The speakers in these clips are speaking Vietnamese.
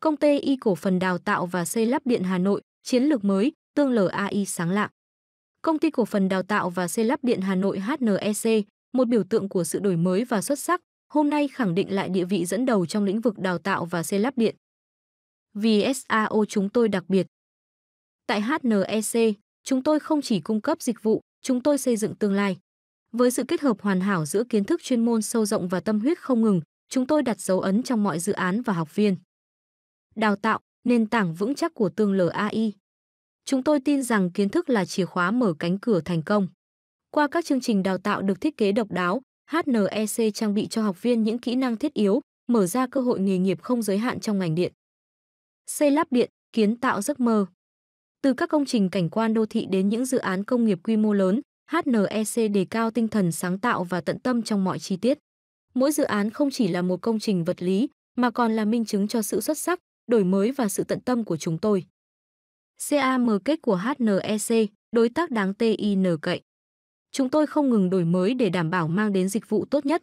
công ty Y cổ phần đào tạo và xây lắp điện Hà Nội, chiến lược mới, tương lở AI sáng lạng. Công ty cổ phần đào tạo và xây lắp điện Hà Nội HNEC, một biểu tượng của sự đổi mới và xuất sắc, hôm nay khẳng định lại địa vị dẫn đầu trong lĩnh vực đào tạo và xây lắp điện. Vì SAO chúng tôi đặc biệt. Tại HNEC, chúng tôi không chỉ cung cấp dịch vụ, chúng tôi xây dựng tương lai. Với sự kết hợp hoàn hảo giữa kiến thức chuyên môn sâu rộng và tâm huyết không ngừng, chúng tôi đặt dấu ấn trong mọi dự án và học viên đào tạo, nền tảng vững chắc của tương lờ AI. Chúng tôi tin rằng kiến thức là chìa khóa mở cánh cửa thành công. Qua các chương trình đào tạo được thiết kế độc đáo, HNEC trang bị cho học viên những kỹ năng thiết yếu, mở ra cơ hội nghề nghiệp không giới hạn trong ngành điện. Xây lắp điện, kiến tạo giấc mơ. Từ các công trình cảnh quan đô thị đến những dự án công nghiệp quy mô lớn, HNEC đề cao tinh thần sáng tạo và tận tâm trong mọi chi tiết. Mỗi dự án không chỉ là một công trình vật lý mà còn là minh chứng cho sự xuất sắc, đổi mới và sự tận tâm của chúng tôi. CAM kết của HNEC, đối tác đáng TIN cậy. Chúng tôi không ngừng đổi mới để đảm bảo mang đến dịch vụ tốt nhất.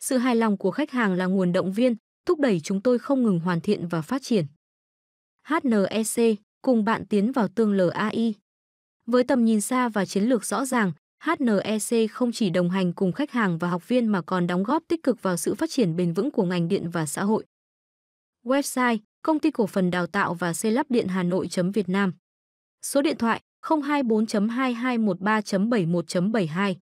Sự hài lòng của khách hàng là nguồn động viên, thúc đẩy chúng tôi không ngừng hoàn thiện và phát triển. HNEC cùng bạn tiến vào tương LAI. Với tầm nhìn xa và chiến lược rõ ràng, HNEC không chỉ đồng hành cùng khách hàng và học viên mà còn đóng góp tích cực vào sự phát triển bền vững của ngành điện và xã hội. Website Công ty cổ phần đào tạo và xây lắp điện Hà Nội Việt Nam. Số điện thoại 024.2213.71.72